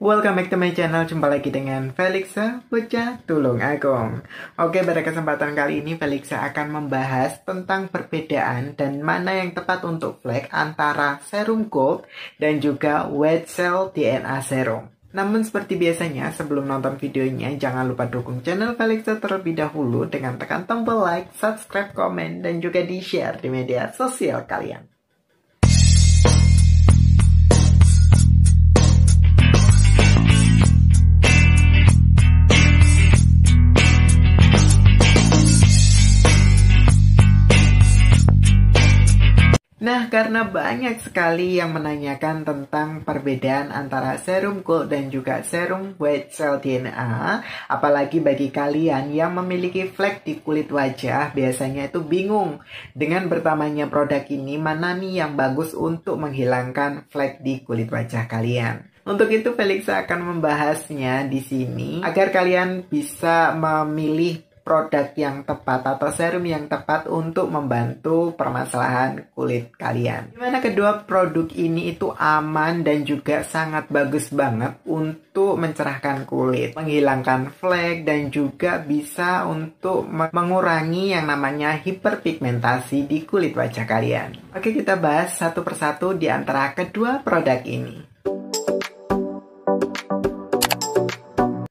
Welcome back to my channel, jumpa lagi dengan Felixa Bocah Tulung Agung Oke, pada kesempatan kali ini Felixa akan membahas tentang perbedaan dan mana yang tepat untuk flag antara serum gold dan juga wet cell DNA serum namun seperti biasanya, sebelum nonton videonya, jangan lupa dukung channel Felixa terlebih dahulu dengan tekan tombol like, subscribe, komen, dan juga di-share di media sosial kalian. karena banyak sekali yang menanyakan tentang perbedaan antara serum Gold dan juga serum White Cell DNA. Apalagi bagi kalian yang memiliki flek di kulit wajah, biasanya itu bingung dengan bertamanya produk ini mana nih yang bagus untuk menghilangkan flek di kulit wajah kalian. Untuk itu Felix akan membahasnya di sini agar kalian bisa memilih produk yang tepat atau serum yang tepat untuk membantu permasalahan kulit kalian. Dimana kedua produk ini itu aman dan juga sangat bagus banget untuk mencerahkan kulit, menghilangkan flek dan juga bisa untuk mengurangi yang namanya hiperpigmentasi di kulit wajah kalian. Oke kita bahas satu persatu di antara kedua produk ini.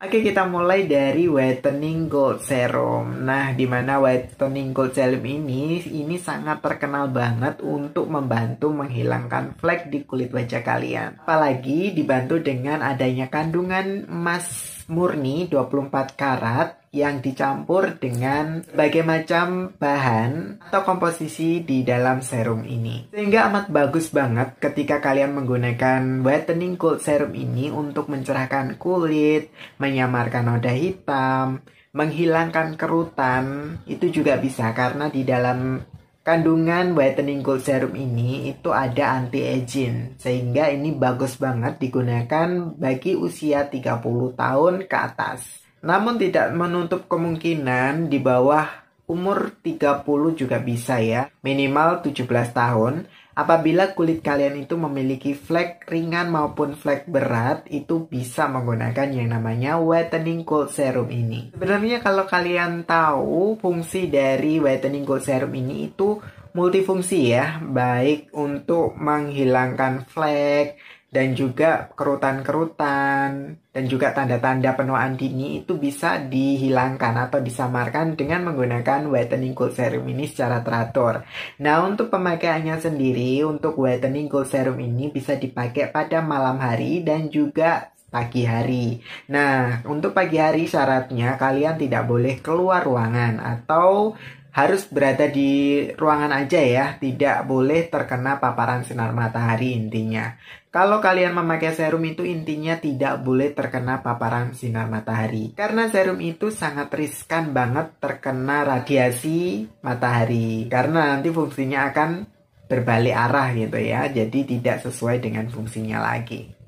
Oke, kita mulai dari whitening gold serum. Nah, dimana whitening gold serum ini, ini sangat terkenal banget untuk membantu menghilangkan flek di kulit wajah kalian. Apalagi dibantu dengan adanya kandungan emas murni 24 karat yang dicampur dengan berbagai macam bahan atau komposisi di dalam serum ini. Sehingga amat bagus banget ketika kalian menggunakan whitening gold serum ini untuk mencerahkan kulit, menyamarkan noda hitam, menghilangkan kerutan. Itu juga bisa karena di dalam kandungan whitening cold serum ini itu ada anti aging sehingga ini bagus banget digunakan bagi usia 30 tahun ke atas. Namun tidak menutup kemungkinan di bawah umur 30 juga bisa ya, minimal 17 tahun. Apabila kulit kalian itu memiliki flek ringan maupun flek berat, itu bisa menggunakan yang namanya whitening cold serum ini. Sebenarnya kalau kalian tahu fungsi dari whitening cold serum ini itu multifungsi ya, baik untuk menghilangkan flek, dan juga kerutan-kerutan dan juga tanda-tanda penuaan dini itu bisa dihilangkan atau disamarkan dengan menggunakan whitening cool serum ini secara teratur. Nah, untuk pemakaiannya sendiri, untuk whitening cool serum ini bisa dipakai pada malam hari dan juga pagi hari. Nah, untuk pagi hari syaratnya kalian tidak boleh keluar ruangan atau harus berada di ruangan aja ya, tidak boleh terkena paparan sinar matahari intinya. Kalau kalian memakai serum itu intinya tidak boleh terkena paparan sinar matahari. Karena serum itu sangat riskan banget terkena radiasi matahari. Karena nanti fungsinya akan berbalik arah gitu ya, jadi tidak sesuai dengan fungsinya lagi.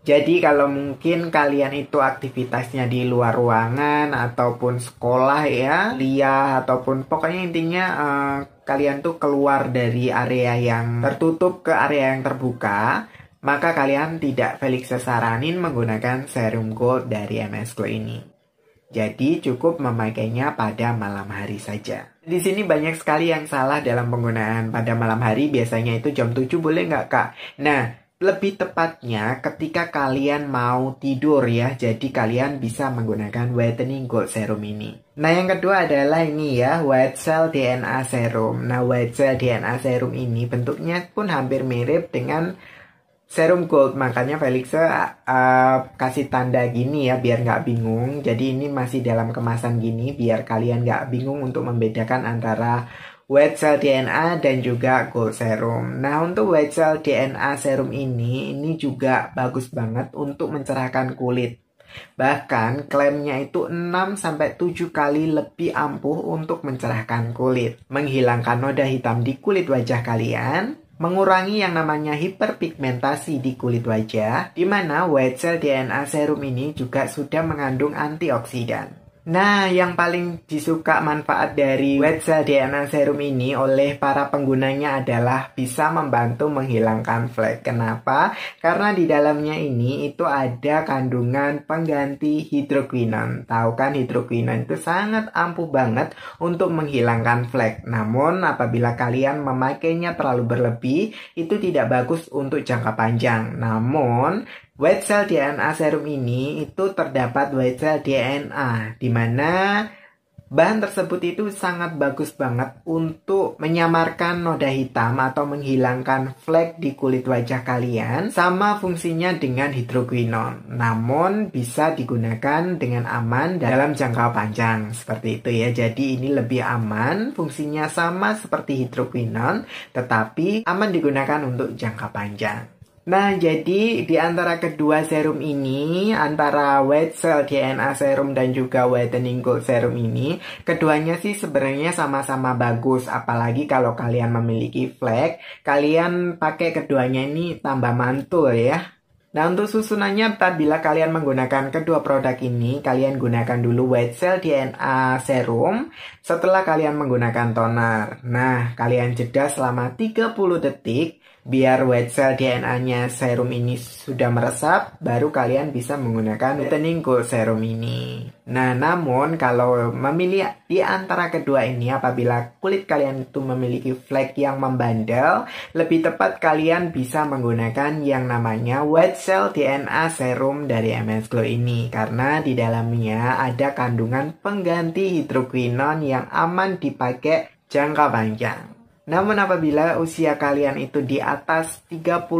Jadi kalau mungkin kalian itu aktivitasnya di luar ruangan ataupun sekolah ya, liah ataupun pokoknya intinya uh, kalian tuh keluar dari area yang tertutup ke area yang terbuka, maka kalian tidak Felix saranin menggunakan serum gold dari MS Glow ini. Jadi cukup memakainya pada malam hari saja. Di sini banyak sekali yang salah dalam penggunaan pada malam hari, biasanya itu jam 7 boleh nggak kak? Nah, lebih tepatnya ketika kalian mau tidur ya jadi kalian bisa menggunakan whitening gold serum ini nah yang kedua adalah ini ya white cell DNA serum nah white cell DNA serum ini bentuknya pun hampir mirip dengan serum gold makanya Felix uh, kasih tanda gini ya biar nggak bingung jadi ini masih dalam kemasan gini biar kalian nggak bingung untuk membedakan antara White cell DNA dan juga gold serum. Nah untuk white cell DNA serum ini, ini juga bagus banget untuk mencerahkan kulit. Bahkan klaimnya itu 6-7 kali lebih ampuh untuk mencerahkan kulit, menghilangkan noda hitam di kulit wajah kalian, mengurangi yang namanya hiperpigmentasi di kulit wajah, di mana white cell DNA serum ini juga sudah mengandung antioksidan. Nah, yang paling disuka manfaat dari Wetzel DNA Serum ini oleh para penggunanya adalah bisa membantu menghilangkan flek. Kenapa? Karena di dalamnya ini itu ada kandungan pengganti hidroquinon. Tahu kan hidroquinon itu sangat ampuh banget untuk menghilangkan flek. Namun, apabila kalian memakainya terlalu berlebih, itu tidak bagus untuk jangka panjang. Namun, White cell DNA serum ini itu terdapat white cell DNA, di mana bahan tersebut itu sangat bagus banget untuk menyamarkan noda hitam atau menghilangkan flek di kulit wajah kalian, sama fungsinya dengan hidroquinon. Namun bisa digunakan dengan aman dalam jangka panjang, seperti itu ya. Jadi ini lebih aman, fungsinya sama seperti hidroquinon, tetapi aman digunakan untuk jangka panjang. Nah, jadi di antara kedua serum ini, antara white cell DNA serum dan juga whitening gold serum ini, keduanya sih sebenarnya sama-sama bagus. Apalagi kalau kalian memiliki flek, kalian pakai keduanya ini tambah mantul ya. Nah untuk susunannya apabila kalian menggunakan kedua produk ini kalian gunakan dulu white cell DNA serum setelah kalian menggunakan toner. Nah kalian jeda selama 30 detik biar white cell DNA-nya serum ini sudah meresap, baru kalian bisa menggunakan Teningku serum ini. Nah, namun kalau memilih di antara kedua ini apabila kulit kalian itu memiliki flek yang membandel, lebih tepat kalian bisa menggunakan yang namanya white cell DNA serum dari MS Glow ini karena di dalamnya ada kandungan pengganti hidroquinon yang aman dipakai jangka panjang. Namun apabila usia kalian itu di atas 35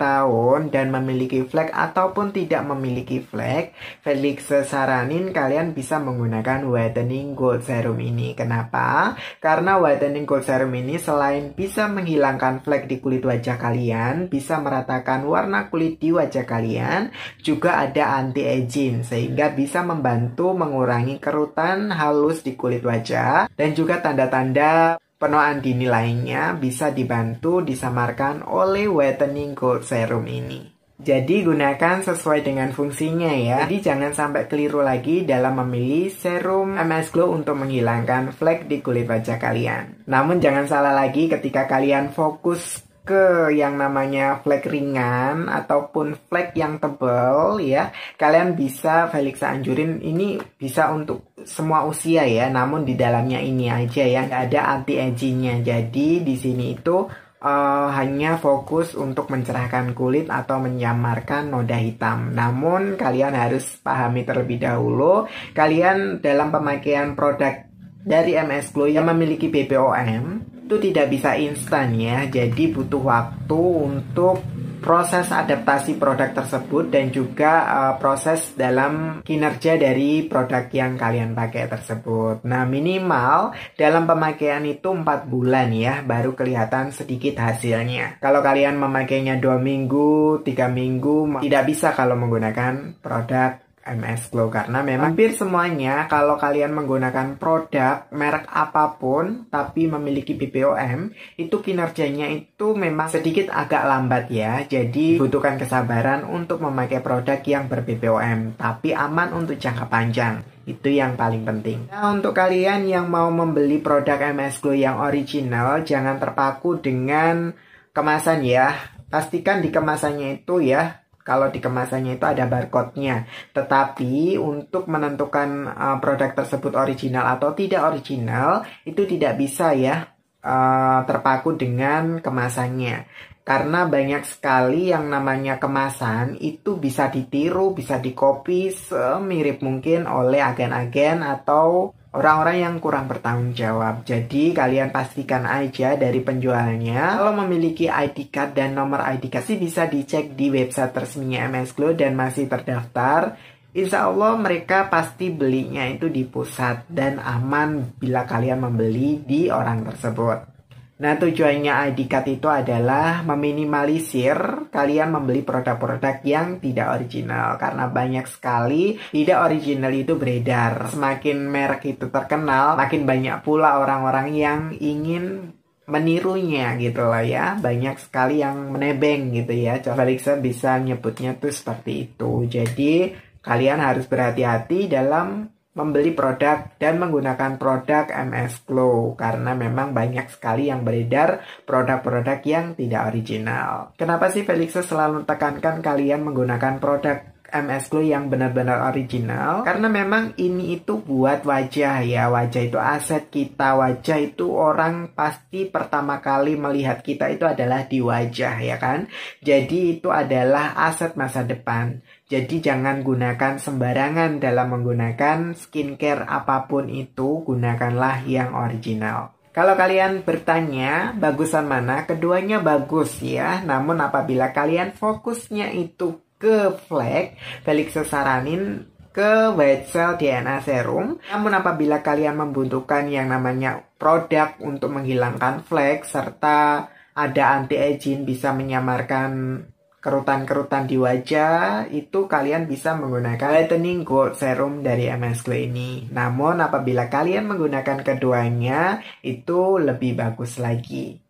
tahun dan memiliki flag ataupun tidak memiliki flag, Felix saranin kalian bisa menggunakan whitening gold serum ini. Kenapa? Karena whitening gold serum ini selain bisa menghilangkan flag di kulit wajah kalian, bisa meratakan warna kulit di wajah kalian, juga ada anti-aging sehingga bisa membantu mengurangi kerutan halus di kulit wajah dan juga tanda-tanda Penuaan dini lainnya bisa dibantu disamarkan oleh whitening gold serum ini. Jadi gunakan sesuai dengan fungsinya ya. Jadi jangan sampai keliru lagi dalam memilih serum MS Glow untuk menghilangkan flek di kulit wajah kalian. Namun jangan salah lagi ketika kalian fokus ke yang namanya flag ringan ataupun flag yang tebal ya kalian bisa Felix anjurin ini bisa untuk semua usia ya namun di dalamnya ini aja ya nggak ada anti agingnya jadi di sini itu uh, hanya fokus untuk mencerahkan kulit atau menyamarkan noda hitam. Namun kalian harus pahami terlebih dahulu, kalian dalam pemakaian produk dari MS Glow yang memiliki BPOM itu tidak bisa instan ya jadi butuh waktu untuk proses adaptasi produk tersebut dan juga uh, proses dalam kinerja dari produk yang kalian pakai tersebut. Nah, minimal dalam pemakaian itu 4 bulan ya baru kelihatan sedikit hasilnya. Kalau kalian memakainya 2 minggu, 3 minggu tidak bisa kalau menggunakan produk MS Glow karena memang hampir semuanya kalau kalian menggunakan produk merek apapun tapi memiliki BPOM itu kinerjanya itu memang sedikit agak lambat ya jadi butuhkan kesabaran untuk memakai produk yang ber BPOM tapi aman untuk jangka panjang itu yang paling penting. Nah, untuk kalian yang mau membeli produk MS Glow yang original, jangan terpaku dengan kemasan ya. Pastikan di kemasannya itu ya kalau di kemasannya itu ada barcode-nya. Tetapi untuk menentukan uh, produk tersebut original atau tidak original itu tidak bisa ya uh, terpaku dengan kemasannya. Karena banyak sekali yang namanya kemasan itu bisa ditiru, bisa dikopi semirip mungkin oleh agen-agen atau orang-orang yang kurang bertanggung jawab. Jadi kalian pastikan aja dari penjualnya kalau memiliki ID card dan nomor ID card sih bisa dicek di website resminya MS Glow dan masih terdaftar. Insya Allah mereka pasti belinya itu di pusat dan aman bila kalian membeli di orang tersebut. Nah, tujuannya ID card itu adalah meminimalisir kalian membeli produk-produk yang tidak original karena banyak sekali tidak original itu beredar. Semakin merek itu terkenal, makin banyak pula orang-orang yang ingin menirunya gitu loh ya banyak sekali yang menebeng gitu ya coba Felix bisa nyebutnya tuh seperti itu jadi kalian harus berhati-hati dalam membeli produk dan menggunakan produk MS Glow karena memang banyak sekali yang beredar produk-produk yang tidak original. Kenapa sih Felix selalu tekankan kalian menggunakan produk MS Glow yang benar-benar original karena memang ini itu buat wajah ya wajah itu aset kita wajah itu orang pasti pertama kali melihat kita itu adalah di wajah ya kan jadi itu adalah aset masa depan jadi jangan gunakan sembarangan dalam menggunakan skincare apapun itu gunakanlah yang original kalau kalian bertanya bagusan mana, keduanya bagus ya. Namun apabila kalian fokusnya itu ke flag balik sesaranin ke white cell DNA serum. Namun apabila kalian membutuhkan yang namanya produk untuk menghilangkan flag serta ada anti aging bisa menyamarkan kerutan-kerutan di wajah itu kalian bisa menggunakan lightening gold serum dari MS Glow ini. Namun apabila kalian menggunakan keduanya itu lebih bagus lagi.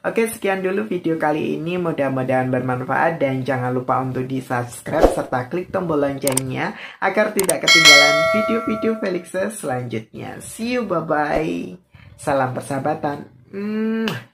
Oke, sekian dulu video kali ini. Mudah-mudahan bermanfaat dan jangan lupa untuk di-subscribe serta klik tombol loncengnya agar tidak ketinggalan video-video Felix selanjutnya. See you, bye-bye. Salam persahabatan. Mm.